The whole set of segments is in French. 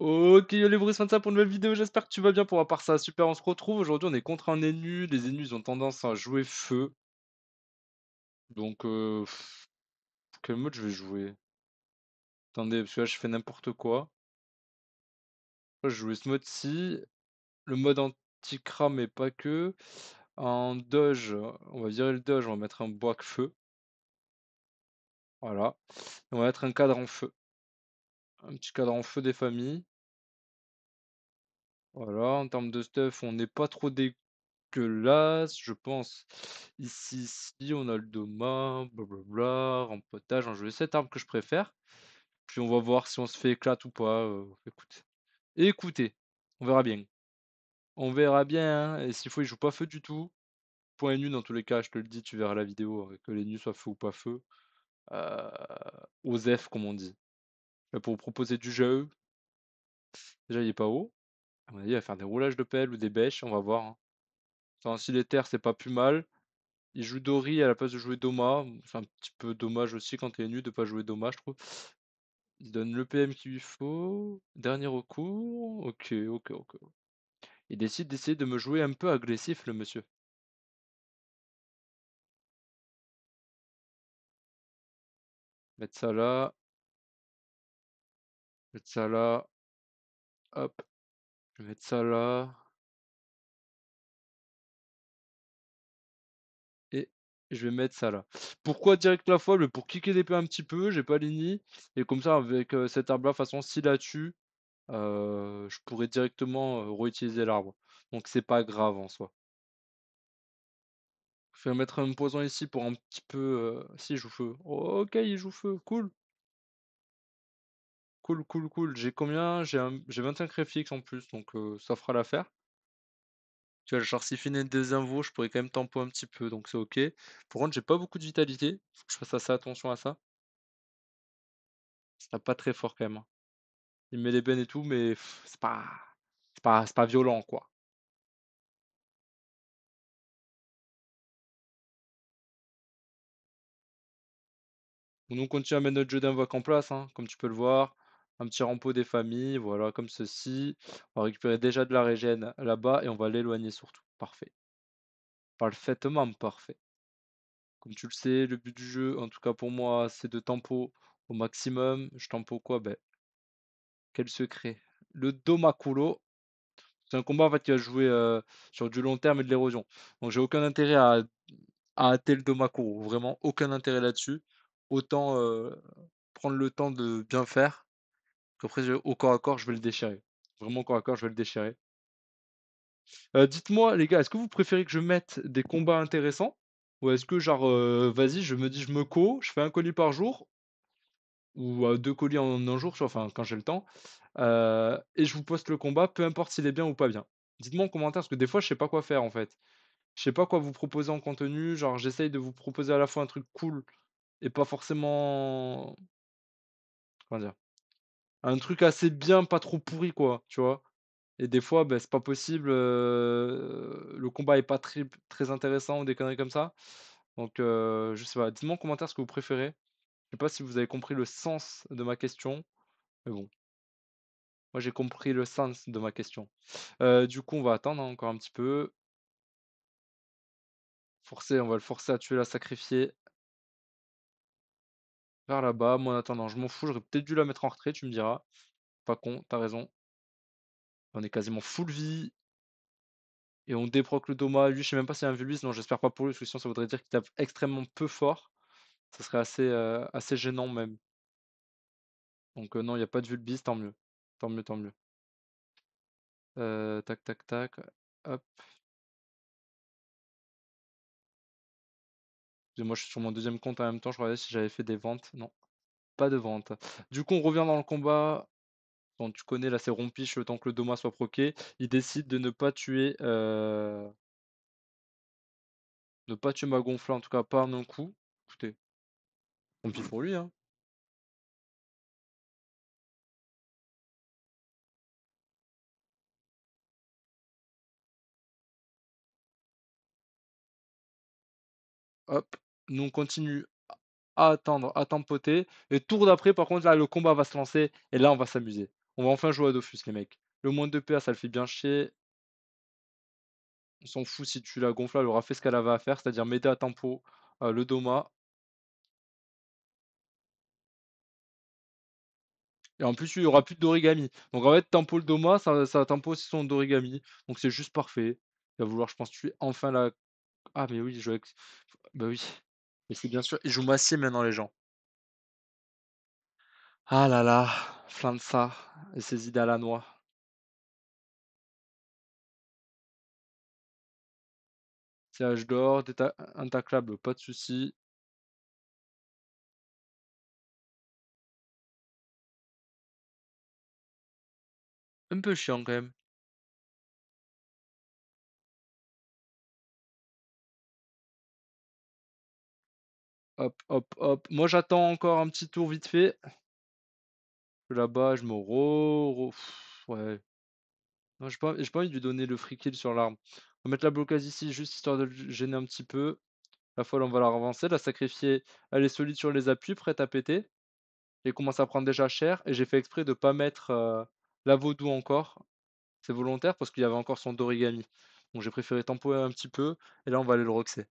Ok, les les de ça pour une nouvelle vidéo, j'espère que tu vas bien pour avoir part ça. Super, on se retrouve. Aujourd'hui, on est contre un ennu. Les ils ont tendance à jouer feu. Donc, euh, quel mode je vais jouer Attendez, parce que là, je fais n'importe quoi. je vais jouer ce mode-ci. Le mode anti-cram, mais pas que. En doge, on va virer le dodge, on va mettre un bois feu. Voilà. on va mettre un cadre en feu. Un petit cadran feu des familles. Voilà, en termes de stuff, on n'est pas trop dégueulasse, je pense. Ici, ici, on a le doma, blablabla, rempotage, en jeu 7 armes que je préfère. Puis on va voir si on se fait éclate ou pas. Euh, écoute. Écoutez, on verra bien. On verra bien, hein, et s'il faut, il joue pas feu du tout. Point nu dans tous les cas, je te le dis, tu verras la vidéo, euh, que les nus soient feu ou pas feu. Euh, aux F, comme on dit. Bah, pour proposer du jeu, déjà il est pas haut. il va faire des roulages de pelle ou des bêches, on va voir. Hein. si les terres, c'est pas plus mal. Il joue Dory à la place de jouer Doma. C'est un petit peu dommage aussi quand il est nu de pas jouer Doma, je trouve. Il donne le PM qu'il lui faut. Dernier recours. Ok, ok, ok. Il décide d'essayer de me jouer un peu agressif, le monsieur. Mettre ça là. Je mettre ça là. Hop. Je vais mettre ça là. Et je vais mettre ça là. Pourquoi direct la foible Pour kicker l'épée un petit peu, j'ai pas lini Et comme ça, avec euh, cet arbre-là, de façon, si là-dessus, euh, je pourrais directement reutiliser réutiliser l'arbre. Donc c'est pas grave en soi. Je vais mettre un poison ici pour un petit peu... Euh, si, je joue feu. ok, il joue feu, cool. Cool, cool, cool. J'ai combien? J'ai 25 réflexes en plus, donc ça fera l'affaire. Tu vois, genre si finit des invos, je pourrais quand même tempo un petit peu, donc c'est ok. Pour rendre j'ai pas beaucoup de vitalité. Faut que je fasse assez attention à ça. Ça pas très fort quand même. Hein. Il met les bennes et tout, mais c'est pas... C'est pas... pas violent, quoi. On continue à mettre notre jeu d'invoque en place, hein, comme tu peux le voir un petit rempo des familles, voilà, comme ceci. On va récupérer déjà de la régène là-bas et on va l'éloigner surtout. Parfait. Parfaitement parfait. Comme tu le sais, le but du jeu, en tout cas pour moi, c'est de tempo au maximum. Je tempo quoi ben, Quel secret Le Domaculo. C'est un combat en fait, qui va jouer euh, sur du long terme et de l'érosion. Donc j'ai aucun intérêt à, hâter le Domaculo. Vraiment aucun intérêt là-dessus. Autant euh, prendre le temps de bien faire après, au corps à corps, je vais le déchirer. Vraiment, au corps à corps, je vais le déchirer. Euh, dites-moi, les gars, est-ce que vous préférez que je mette des combats intéressants Ou est-ce que, genre, euh, vas-y, je me dis, je me co, je fais un colis par jour Ou euh, deux colis en un jour, enfin, quand j'ai le temps. et je vous poste le combat, peu importe s'il est bien ou pas bien. Dites-moi en commentaire, parce que des fois, je sais pas quoi faire, en fait. Je sais pas quoi vous proposer en contenu. Genre, j'essaye de vous proposer à la fois un truc cool et pas forcément. Comment dire un truc assez bien, pas trop pourri, quoi, tu vois. Et des fois, bah, c'est pas possible, le combat est pas très, très intéressant ou des conneries comme ça. Donc, je sais pas, dites-moi en commentaire ce que vous préférez. Je sais pas si vous avez compris le sens de ma question, mais bon. Moi, j'ai compris le sens de ma question. du coup, on va attendre hein, encore un petit peu. Forcer, on va le forcer à tuer la sacrifier là-bas. Moi, en attendant, je m'en fous. J'aurais peut-être dû la mettre en retrait, tu me diras. Pas con, t'as raison. On est quasiment full vie. Et on déproque le Doma. Lui, je sais même pas s'il y a un vulbis Non, j'espère pas pour lui, parce sinon, ça voudrait dire qu'il tape extrêmement peu fort. Ça serait assez, euh, assez gênant, même. Donc, euh, non, il n'y a pas de Vulbis, tant mieux. Tant mieux, tant mieux. Euh, tac, tac, tac. Hop, Moi, je suis sur mon deuxième compte en même temps. Je regardais si j'avais fait des ventes. Non, pas de vente. Du coup, on revient dans le combat. tu connais, là, c'est rompiche le temps que le Doma soit proqué. Il décide de ne pas tuer. Ne euh, pas tuer ma gonflée, en tout cas, pas en un coup. Écoutez, tant pour lui. Hein. Hop. Nous, continue à attendre, à tempoter. Et tour d'après, par contre, là, le combat va se lancer. Et là, on va s'amuser. On va enfin jouer à Dofus, les mecs. Le moins de PA, ça le fait bien chier. On s'en fout si tu la gonfles, elle aura fait ce qu'elle avait à faire, c'est-à-dire m'aider à tempo euh, le Doma. Et en plus, il n'y aura plus d'origami. Donc en fait, tempo le Doma, ça, ça tempo aussi son d'origami. Donc c'est juste parfait. Il va vouloir, je pense, tuer enfin la. Ah, mais oui, je. Bah oui. Mais c'est bien sûr. Ils jouent massé maintenant, les gens. Ah là là, Flansa et ses idées à la noix. Siège d'or, intaclable, pas de souci. Un peu chiant quand même. Hop, hop, hop. Moi, j'attends encore un petit tour vite fait. Là-bas, je me re... Ouais. Non, je pas, envie de lui donner le free kill sur l'arme. On va mettre la blocage ici, juste histoire de gêner un petit peu. La folle, on va la revancer, la sacrifier. Elle est solide sur les appuis, prête à péter. Elle commence à prendre déjà cher. Et j'ai fait exprès de ne pas mettre euh, la vaudou encore. C'est volontaire parce qu'il y avait encore son d'origami. Donc j'ai préféré tamponner un petit peu. Et là, on va aller le roxer.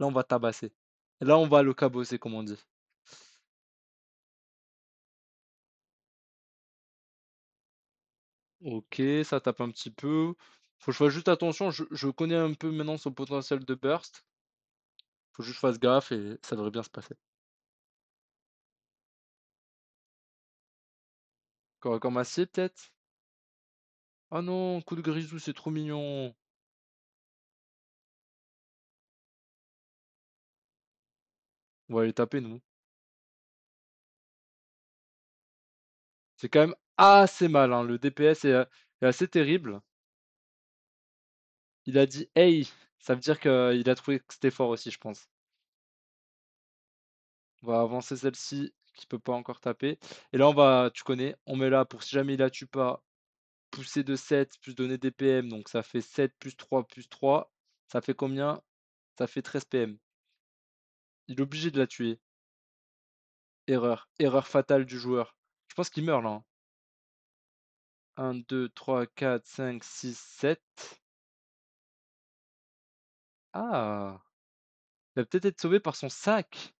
Là, on va tabasser. Là, on va le caboser, comme on dit. Ok, ça tape un petit peu. Faut que je fasse juste attention, je, connais un peu maintenant son potentiel de burst. Faut juste que je fasse gaffe et ça devrait bien se passer. Encore, un peut-être? Ah non, coup de grisou, c'est trop mignon. On va aller taper, nous. C'est quand même assez mal. Hein. Le DPS euh, est, assez terrible. Il a dit Hey, ça veut dire qu'il euh, a trouvé que c'était fort aussi, je pense. On va avancer celle-ci qui peut pas encore taper. Et là, on va, tu connais, on met là pour si jamais il la tue pas, pousser de 7 plus donner des PM. Donc ça fait 7 plus 3 plus 3. Ça fait combien Ça fait 13 PM. Il est obligé de la tuer. Erreur. Erreur fatale du joueur. Je pense qu'il meurt là. 1, 2, 3, 4, 5, 6, 7. Ah. Il va peut-être être sauvé par son sac.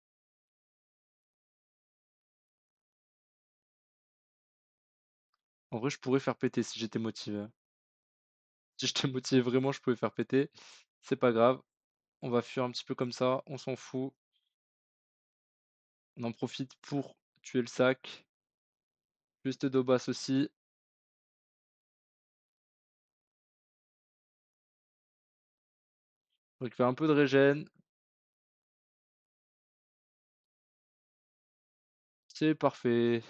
En vrai, je pourrais faire péter si j'étais motivé. Si j'étais motivé vraiment, je pouvais faire péter. C'est pas grave. On va fuir un petit peu comme ça. On s'en fout. On en profite pour tuer le sac. Juste Dobas aussi. on un peu de régène. C'est parfait.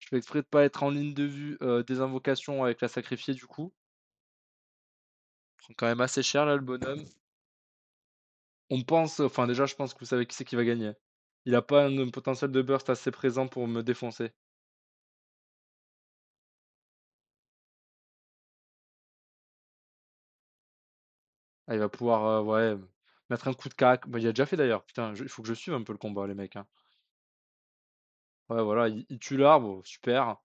Je vais exprès de pas être en ligne de vue euh, des invocations avec la sacrifiée du coup. Prend quand même assez cher là le bonhomme on pense, enfin déjà, je pense que vous savez qui c'est qui va gagner. Il n'a pas un potentiel de burst assez présent pour me défoncer. Ah, il va pouvoir, euh, ouais, mettre un coup de cac. Bah, il a déjà fait d'ailleurs. Putain, il faut que je suive un peu le combat, les mecs. Hein. Ouais, voilà, il, il tue l'arbre, super.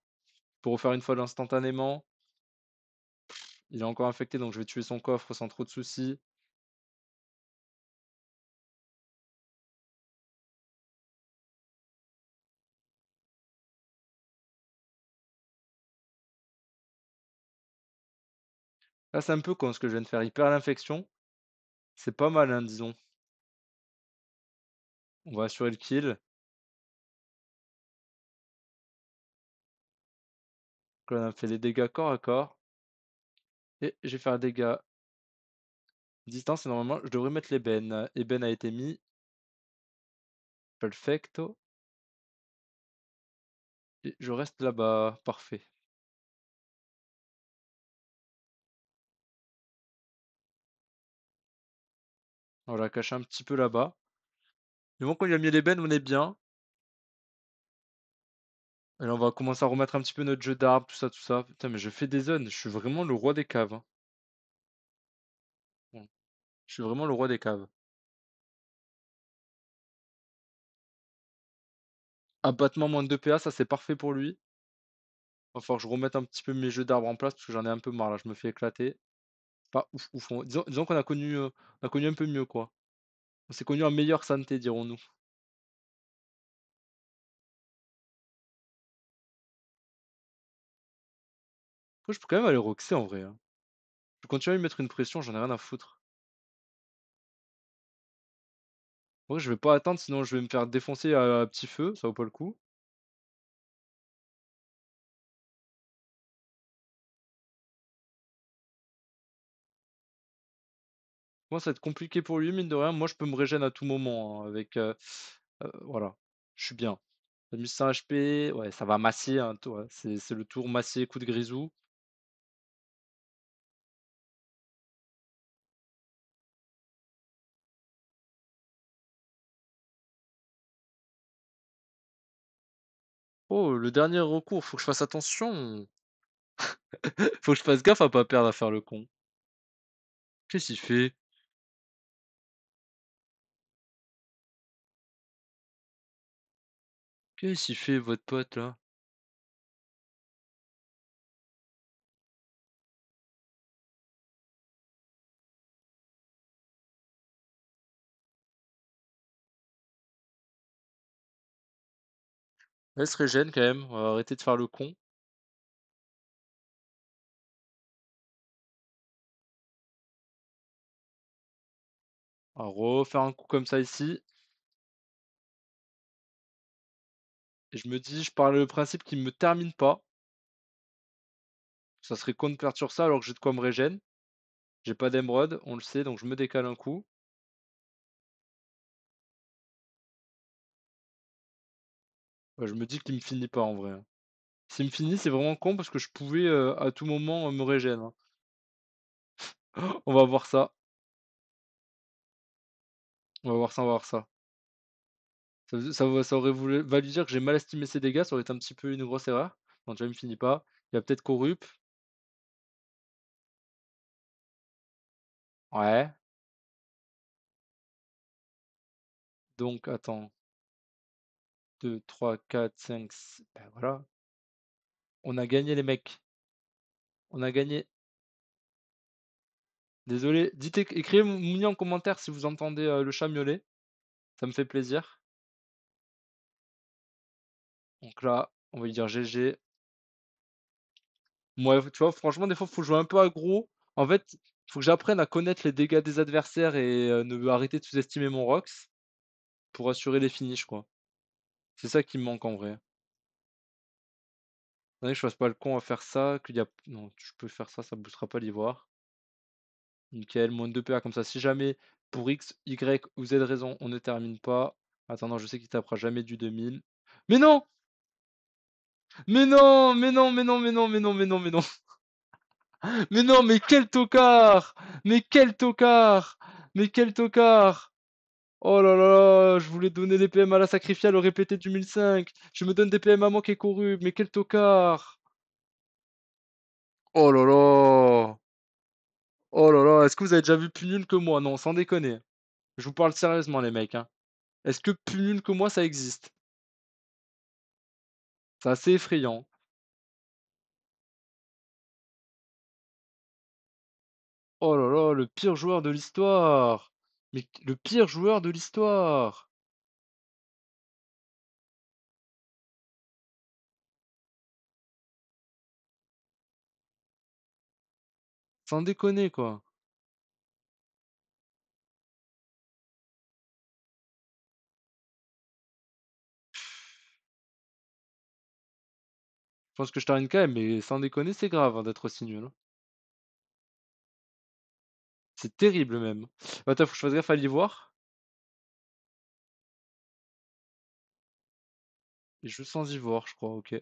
Pour refaire une folle instantanément. Il est encore infecté, donc je vais tuer son coffre sans trop de soucis. c'est un peu con ce que je viens de faire. hyper l'infection. C'est pas mal, hein, disons. On va assurer le kill. on a fait des dégâts corps à corps. Et vais faire des dégâts distance. Et normalement, je devrais mettre l'ébène. Ébène a été mis. Perfecto. Et je reste là-bas. Parfait. On l'a caché un petit peu là-bas. Du moment quand il a mis bennes, on est bien. Et là, on va commencer à remettre un petit peu notre jeu d'arbre, tout ça, tout ça. Putain, mais je fais des zones. Je suis vraiment le roi des caves. Hein. Je suis vraiment le roi des caves. Abattement moins de 2 PA, ça c'est parfait pour lui. Il va falloir que je remette un petit peu mes jeux d'arbre en place parce que j'en ai un peu marre là, je me fais éclater disons qu'on a connu, a connu un peu mieux, quoi. On s'est connu en meilleure santé, dirons-nous. je peux quand même aller roxer en vrai, hein. Je continue à lui mettre une pression, j'en ai rien à foutre. Moi, je vais pas attendre, sinon je vais me faire défoncer à petit feu, ça vaut pas le coup. ça à être compliqué pour lui, mine de rien. Moi, je peux me régénérer à tout moment. Hein, avec Voilà, je suis bien. HP, ouais, ça va masser. Hein, c'est le tour massé coup de grisou. Oh, le dernier recours, faut que je fasse attention. Faut que je fasse gaffe à pas perdre à faire le con. Qu'est-ce qu'il fait Qu'est-ce qu'il fait votre pote là? serait Régène quand même, on va arrêter de faire le con. On va refaire un coup comme ça ici. je me dis, je parle le principe qui ne me termine pas. Ça serait con de perdre sur ça alors que j'ai de quoi me régène. J'ai pas d'émeraude, on le sait, donc je me décale un coup. je me dis qu'il me finit pas en vrai. Hein. S'il me finit, c'est vraiment con parce que je pouvais euh, à tout moment euh, me régène. Hein. On va voir ça. On va voir ça, on va voir ça. Ça, aurait voulu, valu dire que j'ai mal estimé ses dégâts, ça aurait été un petit peu une grosse erreur. Donc déjà, il me finit pas. Il y a peut-être Corrup. Ouais. Donc, attends. 2, 3, 4, 5, 6. Ben voilà. On a gagné, les mecs. On a gagné. Désolé. Dites, écrivez-moi en commentaire si vous entendez euh, le chat miauler. Ça me fait plaisir. Donc là, on va lui dire GG. Moi, tu vois, franchement, des fois, il faut jouer un peu aggro. En fait, il faut que j'apprenne à connaître les dégâts des adversaires et ne euh, ne arrêter de sous-estimer mon Rox pour assurer les finishes, quoi. C'est ça qui me manque en vrai. je fasse pas le con à faire ça. a... Non, je peux faire ça, ça ne boostera pas l'ivoire. Nickel, moins de 2PA comme ça. Si jamais, pour X, Y ou Z raison, on ne termine pas. Attends, non, je sais qu'il tapera jamais du 2000. Mais non mais non, mais non, mais non, mais non, mais non, mais non, mais non. Mais non, mais quel tocard Mais quel tocard Mais quel tocard Oh là là, je voulais donner des PM à la à le répété du 1005. Je me donne des PM à qui est couru, mais quel tocard Oh là là Oh là là, est-ce que vous avez déjà vu plus nul que moi Non, sans déconner. Je vous parle sérieusement les mecs. Hein. Est-ce que plus nul que moi ça existe c'est assez effrayant. Oh là là, le pire joueur de l'histoire! Mais le pire joueur de l'histoire! Sans déconner, quoi. Je pense que je t'arrête quand même, mais sans déconner, c'est grave hein, d'être aussi nul. Hein. C'est terrible même. Bah, attends, faut que je fasse gaffe à l'ivoire. je joue sans voir, je crois, ok.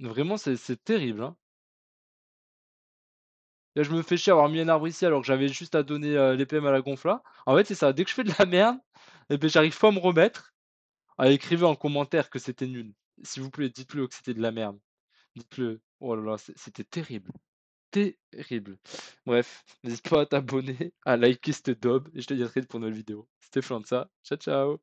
Vraiment, c'est terrible. hein. Là, je me fais chier à avoir mis un arbre ici alors que j'avais juste à donner euh, à la gonfla. En fait, c'est ça. Dès que je fais de la merde, et eh ben, j'arrive pas à me remettre. à écrire en commentaire que c'était nul. S'il vous plaît, dites-le que c'était de la merde. Dites-le. Oh là là, c'était terrible. Terrible. Bref, n'hésite pas à t'abonner, à liker ce dob et je te dis à très vite pour une nouvelle vidéo. C'était Flanza. Ciao, ciao.